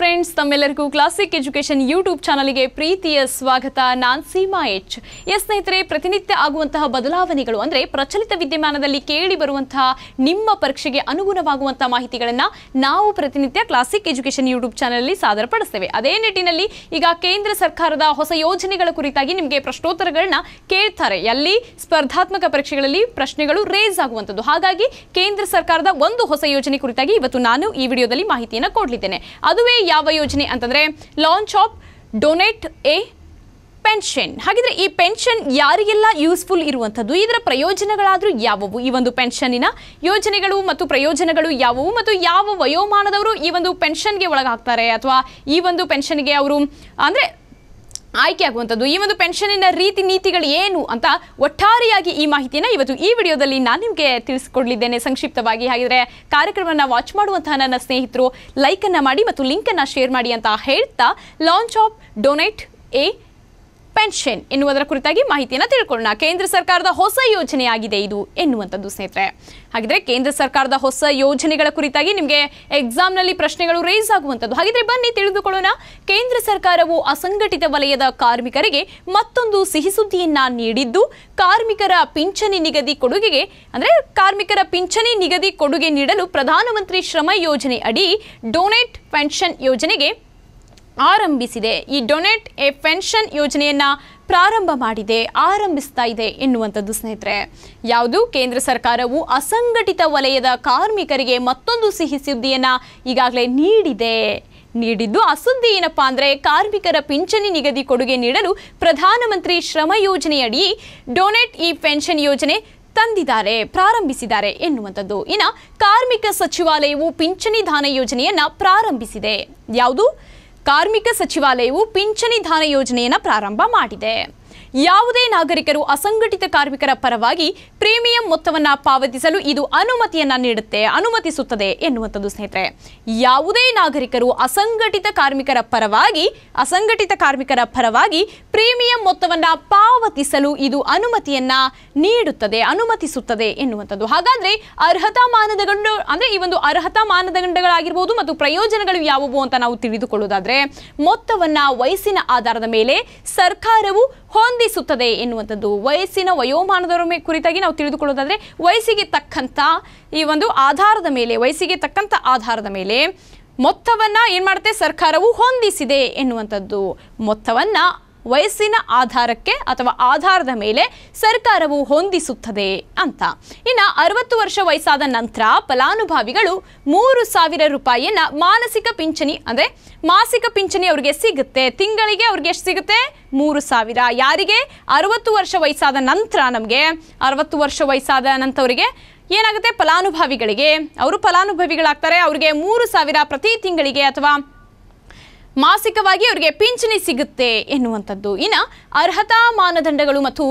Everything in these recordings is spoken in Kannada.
ಫ್ರೆಂಡ್ಸ್ ತಮ್ಮೆಲ್ಲರಿಗೂ ಕ್ಲಾಸಿಕ್ ಎಜುಕೇಶನ್ ಯೂಟ್ಯೂಬ್ ಚಾನಲ್ಗೆ ಪ್ರೀತಿಯ ಸ್ವಾಗತ ನಾನ್ ಸೀಮಾ ಎಚ್ ಎಸ್ ಸ್ನೇಹಿತರೆ ಪ್ರತಿನಿತ್ಯ ಆಗುವಂತಹ ಬದಲಾವಣೆಗಳು ಅಂದರೆ ಪ್ರಚಲಿತ ವಿದ್ಯಮಾನದಲ್ಲಿ ಕೇಳಿ ಬರುವಂತಹ ನಿಮ್ಮ ಪರೀಕ್ಷೆಗೆ ಅನುಗುಣವಾಗುವಂತಹ ಮಾಹಿತಿಗಳನ್ನು ನಾವು ಪ್ರತಿನಿತ್ಯ ಕ್ಲಾಸಿಕ್ ಎಜುಕೇಶನ್ ಯೂಟ್ಯೂಬ್ ಸಾಧನ ಸಾದರಪಡಿಸ್ತೇವೆ ಅದೇ ನಿಟ್ಟಿನಲ್ಲಿ ಈಗ ಕೇಂದ್ರ ಸರ್ಕಾರದ ಹೊಸ ಯೋಜನೆಗಳ ಕುರಿತಾಗಿ ನಿಮಗೆ ಪ್ರಶ್ನೋತ್ತರಗಳನ್ನ ಕೇಳ್ತಾರೆ ಅಲ್ಲಿ ಸ್ಪರ್ಧಾತ್ಮಕ ಪರೀಕ್ಷೆಗಳಲ್ಲಿ ಪ್ರಶ್ನೆಗಳು ರೇಸ್ ಆಗುವಂಥದ್ದು ಹಾಗಾಗಿ ಕೇಂದ್ರ ಸರ್ಕಾರದ ಒಂದು ಹೊಸ ಯೋಜನೆ ಕುರಿತಾಗಿ ಇವತ್ತು ನಾನು ಈ ವಿಡಿಯೋದಲ್ಲಿ ಮಾಹಿತಿಯನ್ನು ಕೊಡಲಿದ್ದೇನೆ ಅದುವೇ ಯಾವ ಯೋಜನೆ ಅಂತಂದರೆ launch of donate a pension ಹಾಗಿದ್ರೆ ಈ ಪೆನ್ಷನ್ ಯಾರಿಗೆಲ್ಲ ಯೂಸ್ಫುಲ್ ಇರುವಂಥದ್ದು ಇದರ ಪ್ರಯೋಜನಗಳಾದರೂ ಯಾವುವು ಈ ಒಂದು ಪೆನ್ಷನ್ನಿನ ಯೋಜನೆಗಳು ಮತ್ತು ಪ್ರಯೋಜನಗಳು ಯಾವುವು ಮತ್ತು ಯಾವ ವಯೋಮಾನದವರು ಈ ಒಂದು ಪೆನ್ಷನ್ಗೆ ಒಳಗಾಗ್ತಾರೆ ಅಥವಾ ಈ ಒಂದು ಪೆನ್ಷನ್ಗೆ ಅವರು ಅಂದರೆ ಆಯ್ಕೆ ಆಗುವಂಥದ್ದು ಈ ಒಂದು ಪೆನ್ಷನಿನ ರೀತಿ ನೀತಿಗಳು ಏನು ಅಂತ ಒಟ್ಟಾರೆಯಾಗಿ ಈ ಮಾಹಿತಿಯನ್ನು ಇವತ್ತು ಈ ವಿಡಿಯೋದಲ್ಲಿ ನಾನು ನಿಮಗೆ ತಿಳಿಸಿಕೊಡಲಿದ್ದೇನೆ ಸಂಕ್ಷಿಪ್ತವಾಗಿ ಹಾಗಿದ್ರೆ ಕಾರ್ಯಕ್ರಮವನ್ನು ವಾಚ್ ಮಾಡುವಂತಹ ನನ್ನ ಸ್ನೇಹಿತರು ಲೈಕನ್ನು ಮಾಡಿ ಮತ್ತು ಲಿಂಕನ್ನು ಶೇರ್ ಮಾಡಿ ಅಂತ ಹೇಳ್ತಾ launch of donate a pension ಎನ್ನುವುದರ ಕುರಿತಾಗಿ ಮಾಹಿತಿಯನ್ನು ತಿಳ್ಕೊಳ್ಳೋಣ ಕೇಂದ್ರ ಸರ್ಕಾರದ ಹೊಸ ಯೋಜನೆಯಾಗಿದೆ ಇದು ಎನ್ನುವಂಥದ್ದು ಸ್ನೇಹಿತರೆ ಹಾಗಿದ್ರೆ ಕೇಂದ್ರ ಸರ್ಕಾರದ ಹೊಸ ಯೋಜನೆಗಳ ಕುರಿತಾಗಿ ನಿಮಗೆ ಎಕ್ಸಾಮ್ನಲ್ಲಿ ಪ್ರಶ್ನೆಗಳು ರೇಸ್ ಆಗುವಂಥದ್ದು ಹಾಗಿದ್ರೆ ಬನ್ನಿ ತಿಳಿದುಕೊಳ್ಳೋಣ ಕೇಂದ್ರ ಸರ್ಕಾರವು ಅಸಂಘಟಿತ ವಲಯದ ಕಾರ್ಮಿಕರಿಗೆ ಮತ್ತೊಂದು ಸಿಹಿ ನೀಡಿದ್ದು ಕಾರ್ಮಿಕರ ಪಿಂಚಣಿ ನಿಗದಿ ಕೊಡುಗೆಗೆ ಅಂದರೆ ಕಾರ್ಮಿಕರ ಪಿಂಚಣಿ ನಿಗದಿ ಕೊಡುಗೆ ನೀಡಲು ಪ್ರಧಾನಮಂತ್ರಿ ಶ್ರಮ ಯೋಜನೆ ಅಡಿ ಡೊನೇಟ್ ಪೆನ್ಷನ್ ಯೋಜನೆಗೆ ಆರಂಭಿಸಿದೆ ಈ ಡೊನೇಟ್ ಎ ಪೆನ್ಷನ್ ಯೋಜನೆಯನ್ನು ಪ್ರಾರಂಭ ಮಾಡಿದೆ ಆರಂಭಿಸ್ತಾ ಇದೆ ಎನ್ನುವಂಥದ್ದು ಸ್ನೇಹಿತರೆ ಯಾವುದು ಕೇಂದ್ರ ಸರ್ಕಾರವು ಅಸಂಘಟಿತ ವಲಯದ ಕಾರ್ಮಿಕರಿಗೆ ಮತ್ತೊಂದು ಸಿಹಿ ಸುದ್ದಿಯನ್ನ ಈಗಾಗಲೇ ನೀಡಿದೆ ನೀಡಿದ್ದು ಆ ಸುದ್ದಿ ಏನಪ್ಪಾ ಅಂದರೆ ಕಾರ್ಮಿಕರ ಪಿಂಚಣಿ ನಿಗದಿ ಕೊಡುಗೆ ನೀಡಲು ಪ್ರಧಾನಮಂತ್ರಿ ಶ್ರಮ ಯೋಜನೆಯಡಿ ಡೊನೇಟ್ ಈ ಪೆನ್ಷನ್ ಯೋಜನೆ ತಂದಿದ್ದಾರೆ ಪ್ರಾರಂಭಿಸಿದ್ದಾರೆ ಎನ್ನುವಂಥದ್ದು ಇನ್ನು ಕಾರ್ಮಿಕ ಸಚಿವಾಲಯವು ಪಿಂಚಣಿ ದಾನ ಯೋಜನೆಯನ್ನು ಪ್ರಾರಂಭಿಸಿದೆ ಯಾವುದು ಕಾರ್ಮಿಕ ಸಚಿವಾಲಯವು ಪಿಂಚಣಿ ಧಾನ ಯೋಜನೆಯನ್ನು ಪ್ರಾರಂಭ ಮಾಡಿದೆ ಯಾವುದೇ ನಾಗರಿಕರು ಅಸಂಘಟಿತ ಕಾರ್ಮಿಕರ ಪರವಾಗಿ ಪ್ರೀಮಿಯಂ ಮೊತ್ತವನ್ನು ಪಾವತಿಸಲು ಇದು ಅನುಮತಿಯನ್ನ ನೀಡುತ್ತೆ ಅನುಮತಿಸುತ್ತದೆ ಎನ್ನುವಂಥದ್ದು ಸ್ನೇಹಿತರೆ ಯಾವುದೇ ನಾಗರಿಕರು ಅಸಂಘಟಿತ ಕಾರ್ಮಿಕರ ಪರವಾಗಿ ಅಸಂಘಟಿತ ಕಾರ್ಮಿಕರ ಪರವಾಗಿ ಪ್ರೀಮಿಯಂ ಮೊತ್ತವನ್ನು ಪಾವತಿಸಲು ಇದು ಅನುಮತಿಯನ್ನ ನೀಡುತ್ತದೆ ಅನುಮತಿಸುತ್ತದೆ ಎನ್ನುವಂಥದ್ದು ಹಾಗಾದ್ರೆ ಅರ್ಹತಾ ಮಾನದಂಡ ಅಂದ್ರೆ ಈ ಒಂದು ಅರ್ಹತಾ ಮಾನದಂಡಗಳಾಗಿರ್ಬೋದು ಮತ್ತು ಪ್ರಯೋಜನಗಳು ಯಾವುವು ಅಂತ ನಾವು ತಿಳಿದುಕೊಳ್ಳುವುದಾದ್ರೆ ಮೊತ್ತವನ್ನು ವಯಸ್ಸಿನ ಆಧಾರದ ಮೇಲೆ ಸರ್ಕಾರವು ಹೊಂದಿಸುತ್ತದೆ ಎನ್ನುವಂಥದ್ದು ವಯಸ್ಸಿನ ವಯೋಮಾನದವರ ಕುರಿತಾಗಿ ನಾವು ತಿಳಿದುಕೊಳ್ಳೋದಾದರೆ ವಯಸ್ಸಿಗೆ ತಕ್ಕಂಥ ಈ ಒಂದು ಆಧಾರದ ಮೇಲೆ ವಯಸ್ಸಿಗೆ ತಕ್ಕಂಥ ಆಧಾರದ ಮೇಲೆ ಮೊತ್ತವನ್ನು ಏನು ಮಾಡುತ್ತೆ ಸರ್ಕಾರವು ಹೊಂದಿಸಿದೆ ಎನ್ನುವಂಥದ್ದು ಮೊತ್ತವನ್ನು ವಯಸ್ಸಿನ ಆಧಾರಕ್ಕೆ ಅಥವಾ ಆಧಾರದ ಮೇಲೆ ಸರ್ಕಾರವು ಹೊಂದಿಸುತ್ತದೆ ಅಂತ ಇನ್ನು ಅರವತ್ತು ವರ್ಷ ವಯಸ್ಸಾದ ನಂತರ ಫಲಾನುಭವಿಗಳು ಮೂರು ಸಾವಿರ ರೂಪಾಯಿಯನ್ನ ಮಾನಸಿಕ ಪಿಂಚಣಿ ಅಂದರೆ ಮಾಸಿಕ ಪಿಂಚಣಿ ಅವರಿಗೆ ಸಿಗುತ್ತೆ ತಿಂಗಳಿಗೆ ಅವ್ರಿಗೆ ಎಷ್ಟು ಸಿಗುತ್ತೆ ಮೂರು ಸಾವಿರ ಯಾರಿಗೆ ಅರವತ್ತು ವರ್ಷ ವಯಸ್ಸಾದ ನಂತರ ನಮಗೆ ಅರವತ್ತು ವರ್ಷ ವಯಸ್ಸಾದ ನಂತರವರಿಗೆ ಏನಾಗುತ್ತೆ ಫಲಾನುಭವಿಗಳಿಗೆ ಅವರು ಫಲಾನುಭವಿಗಳಾಗ್ತಾರೆ ಅವರಿಗೆ ಮೂರು ಸಾವಿರ ಪ್ರತಿ ತಿಂಗಳಿಗೆ ಅಥವಾ ಮಾಸಿಕವಾಗಿ ಅವರಿಗೆ ಪಿಂಚಣಿ ಸಿಗುತ್ತೆ ಎನ್ನುವಂಥದ್ದು ಇನ್ನು ಅರ್ಹತಾ ಮಾನದಂಡಗಳು ಮತ್ತು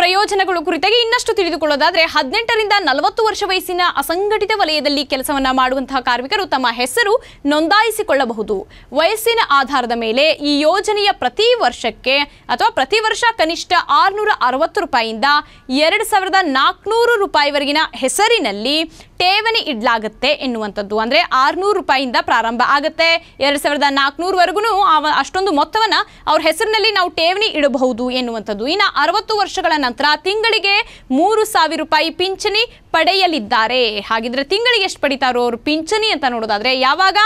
ಪ್ರಯೋಜನಗಳು ಕುರಿತಾಗಿ ಇನ್ನಷ್ಟು ತಿಳಿದುಕೊಳ್ಳೋದಾದರೆ ಹದಿನೆಂಟರಿಂದ ನಲವತ್ತು ವರ್ಷ ವಯಸ್ಸಿನ ಅಸಂಘಟಿತ ವಲಯದಲ್ಲಿ ಕೆಲಸವನ್ನು ಮಾಡುವಂತಹ ಕಾರ್ಮಿಕರು ತಮ್ಮ ಹೆಸರು ನೋಂದಾಯಿಸಿಕೊಳ್ಳಬಹುದು ವಯಸ್ಸಿನ ಆಧಾರದ ಮೇಲೆ ಈ ಯೋಜನೆಯ ಪ್ರತಿ ವರ್ಷಕ್ಕೆ ಅಥವಾ ಪ್ರತಿ ವರ್ಷ ಕನಿಷ್ಠ ಆರುನೂರ ಅರವತ್ತು ರೂಪಾಯಿಯಿಂದ ಎರಡು ಸಾವಿರದ ನಾಲ್ಕುನೂರು ರೂಪಾಯಿವರೆಗಿನ ಹೆಸರಿನಲ್ಲಿ ಠೇವಣಿ ಇಡ್ಲಾಗುತ್ತೆ ಎನ್ನುವಂಥದ್ದು ಅಂದರೆ ಆರ್ನೂರು ರೂಪಾಯಿಯಿಂದ ಪ್ರಾರಂಭ ಆಗುತ್ತೆ ಎರಡು ಸಾವಿರದ ನಾಲ್ಕುನೂರವರೆಗೂ ಅಷ್ಟೊಂದು ಮೊತ್ತವನ್ನು ಅವ್ರ ಹೆಸರಿನಲ್ಲಿ ನಾವು ಠೇವಣಿ ಇಡಬಹುದು ಎನ್ನುವಂಥದ್ದು ಇನ್ನು ಅರವತ್ತು ವರ್ಷಗಳ ನಂತರ ತಿಂಗಳಿಗೆ ಮೂರು ಸಾವಿರ ರೂಪಾಯಿ ಪಿಂಚಣಿ ಪಡೆಯಲಿದ್ದಾರೆ ಹಾಗಿದ್ರೆ ತಿಂಗಳಿಗೆ ಎಷ್ಟು ಪಡಿತಾರೋ ಅವರು ಪಿಂಚಣಿ ಅಂತ ನೋಡೋದಾದರೆ ಯಾವಾಗ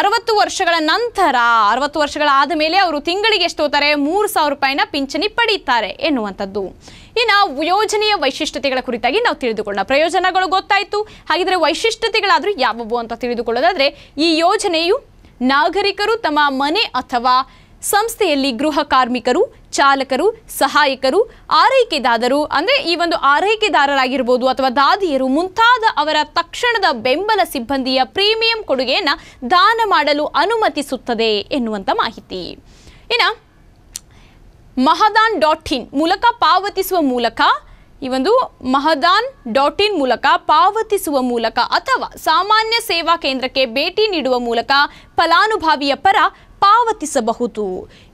ಅರವತ್ತು ವರ್ಷಗಳ ನಂತರ ಅರವತ್ತು ವರ್ಷಗಳಾದ ಮೇಲೆ ಅವರು ತಿಂಗಳಿಗೆ ಎಷ್ಟು ಹೋಗ್ತಾರೆ ಮೂರು ಸಾವಿರ ರೂಪಾಯಿನ ಪಿಂಚಣಿ ಪಡೀತಾರೆ ಎನ್ನುವಂಥದ್ದು ಇನ್ನು ಯೋಜನೆಯ ವೈಶಿಷ್ಟ್ಯತೆಗಳ ಕುರಿತಾಗಿ ನಾವು ತಿಳಿದುಕೊಳ್ಳೋಣ ಪ್ರಯೋಜನಗಳು ಗೊತ್ತಾಯಿತು ಹಾಗಿದ್ರೆ ವೈಶಿಷ್ಟ್ಯತೆಗಳಾದರೂ ಯಾವುವು ಅಂತ ತಿಳಿದುಕೊಳ್ಳೋದಾದರೆ ಈ ಯೋಜನೆಯು ನಾಗರಿಕರು ತಮ್ಮ ಮನೆ ಅಥವಾ ಸಂಸ್ಥೆಯಲ್ಲಿ ಗೃಹ ಕಾರ್ಮಿಕರು ಚಾಲಕರು ಸಹಾಯಕರು ಆರೈಕೆದಾರರು ಅಂದರೆ ಈ ಒಂದು ಆರೈಕೆದಾರರಾಗಿರ್ಬೋದು ಅಥವಾ ದಾದಿಯರು ಮುಂತಾದ ಅವರ ತಕ್ಷಣದ ಬೆಂಬಲ ಸಿಬ್ಬಂದಿಯ ಪ್ರೀಮಿಯಂ ಕೊಡುಗೆಯನ್ನು ದಾನ ಮಾಡಲು ಅನುಮತಿಸುತ್ತದೆ ಎನ್ನುವಂಥ ಮಾಹಿತಿ ಇನ್ನು ಮಹದಾನ್ ಡಾಟ್ ಇನ್ ಮೂಲಕ ಪಾವತಿಸುವ ಮೂಲಕ ಈ ಒಂದು ಮಹದಾನ್ ಡಾಟ್ ಇನ್ ಮೂಲಕ ಪಾವತಿಸುವ ಮೂಲಕ ಅಥವಾ ಸಾಮಾನ್ಯ ಸೇವಾ ಕೇಂದ್ರಕ್ಕೆ ಭೇಟಿ ನೀಡುವ ಮೂಲಕ ಫಲಾನುಭವಿಯ ಪರ ಪಾವತಿಸಬಹುದು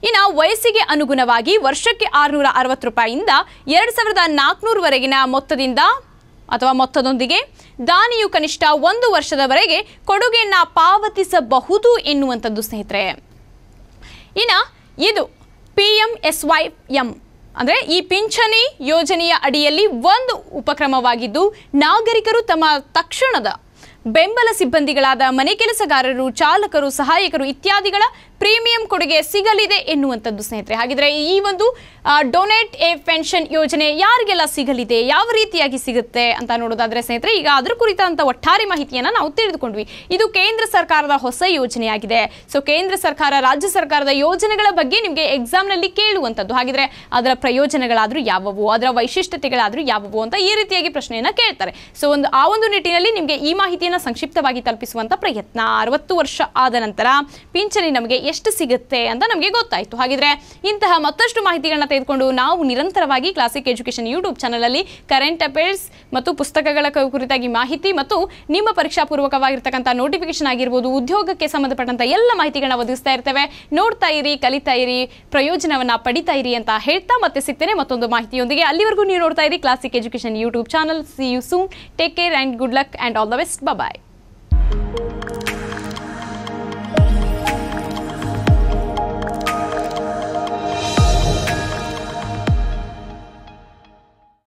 ಇನ್ನು ವಯಸ್ಸಿಗೆ ಅನುಗುಣವಾಗಿ ವರ್ಷಕ್ಕೆ ಆರುನೂರ ಅರವತ್ತು ರೂಪಾಯಿಯಿಂದ ಎರಡು ಸಾವಿರದ ನಾಲ್ಕುನೂರವರೆಗಿನ ಮೊತ್ತದಿಂದ ಅಥವಾ ಮೊತ್ತದೊಂದಿಗೆ ದಾನಿಯು ಕನಿಷ್ಠ ಒಂದು ವರ್ಷದವರೆಗೆ ಕೊಡುಗೆಯನ್ನು ಪಾವತಿಸಬಹುದು ಎನ್ನುವಂಥದ್ದು ಸ್ನೇಹಿತರೆ ಇನ್ನು ಇದು ಪಿ ಎಂ ಎಸ್ ಅಂದರೆ ಈ ಪಿಂಚಣಿ ಯೋಜನೆಯ ಅಡಿಯಲ್ಲಿ ಒಂದು ಉಪಕ್ರಮವಾಗಿದ್ದು ನಾಗರಿಕರು ತಮ್ಮ ತಕ್ಷಣದ ಬೆಂಬಲ ಸಿಬ್ಬಂದಿಗಳಾದ ಮನೆ ಕೆಲಸಗಾರರು ಚಾಲಕರು ಸಹಾಯಕರು ಇತ್ಯಾದಿಗಳ ಪ್ರೀಮಿಯಂ ಕೊಡುಗೆ ಸಿಗಲಿದೆ ಎನ್ನುವಂಥದ್ದು ಸ್ನೇಹಿತರೆ ಹಾಗಿದ್ರೆ ಈ ಒಂದು ಡೊನೇಟ್ ಎ ಪೆನ್ಷನ್ ಯೋಜನೆ ಯಾರಿಗೆಲ್ಲ ಸಿಗಲಿದೆ ಯಾವ ರೀತಿಯಾಗಿ ಸಿಗುತ್ತೆ ಅಂತ ನೋಡೋದಾದ್ರೆ ಸ್ನೇಹಿತರೆ ಈಗ ಅದ್ರ ಕುರಿತಂತ ಒಟ್ಟಾರೆ ಮಾಹಿತಿಯನ್ನ ನಾವು ತಿಳಿದುಕೊಂಡ್ವಿ ಇದು ಕೇಂದ್ರ ಸರ್ಕಾರದ ಹೊಸ ಯೋಜನೆಯಾಗಿದೆ ಸೊ ಕೇಂದ್ರ ಸರ್ಕಾರ ರಾಜ್ಯ ಸರ್ಕಾರದ ಯೋಜನೆಗಳ ಬಗ್ಗೆ ನಿಮಗೆ ನಲ್ಲಿ ಕೇಳುವಂಥದ್ದು ಹಾಗಿದ್ರೆ ಅದರ ಪ್ರಯೋಜನಗಳಾದರೂ ಯಾವುವು ಅದರ ವೈಶಿಷ್ಟ್ಯತೆಗಳಾದ್ರೂ ಯಾವುವು ಅಂತ ಈ ರೀತಿಯಾಗಿ ಪ್ರಶ್ನೆಯನ್ನ ಕೇಳ್ತಾರೆ ಸೊ ಒಂದು ಆ ಒಂದು ನಿಟ್ಟಿನಲ್ಲಿ ನಿಮಗೆ ಈ ಮಾಹಿತಿಯನ್ನು ಸಂಕ್ಷಿಪ್ತವಾಗಿ ತಲುಪಿಸುವಂತ ಪ್ರಯತ್ನ ಅರವತ್ತು ವರ್ಷ ಆದ ನಂತರ ಪಿಂಚಣಿ ನಮಗೆ ಎಷ್ಟು ಸಿಗುತ್ತೆ ಅಂತ ನಮಗೆ ಗೊತ್ತಾಯಿತು ಹಾಗಿದ್ರೆ ಇಂತಹ ಮತ್ತಷ್ಟು ಮಾಹಿತಿಗಳನ್ನ ತೆಗೆದುಕೊಂಡು ನಾವು ನಿರಂತರವಾಗಿ ಕ್ಲಾಸಿಕ್ ಎಜುಕೇಷನ್ ಯೂಟ್ಯೂಬ್ ಚಾನಲಲ್ಲಿ ಕರೆಂಟ್ ಅಫೇರ್ಸ್ ಮತ್ತು ಪುಸ್ತಕಗಳ ಕುರಿತಾಗಿ ಮಾಹಿತಿ ಮತ್ತು ನಿಮ್ಮ ಪರೀಕ್ಷಾ ಪೂರ್ವಕವಾಗಿರ್ತಕ್ಕಂಥ ನೋಟಿಫಿಕೇಶನ್ ಆಗಿರ್ಬೋದು ಉದ್ಯೋಗಕ್ಕೆ ಸಂಬಂಧಪಟ್ಟಂಥ ಎಲ್ಲ ಮಾಹಿತಿಗಳನ್ನ ಒದಗಿಸ್ತಾ ಇರ್ತೇವೆ ನೋಡ್ತಾ ಇರಿ ಕಲಿತಾ ಇರಿ ಪ್ರಯೋಜನವನ್ನು ಪಡಿತಾ ಇರಿ ಅಂತ ಹೇಳ್ತಾ ಮತ್ತೆ ಸಿಗ್ತೇನೆ ಮತ್ತೊಂದು ಮಾಹಿತಿಯೊಂದಿಗೆ ಅಲ್ಲಿವರೆಗೂ ನೀವು ನೋಡ್ತಾ ಇರಿ classic education YouTube channel see you soon take care and good luck and all the best bye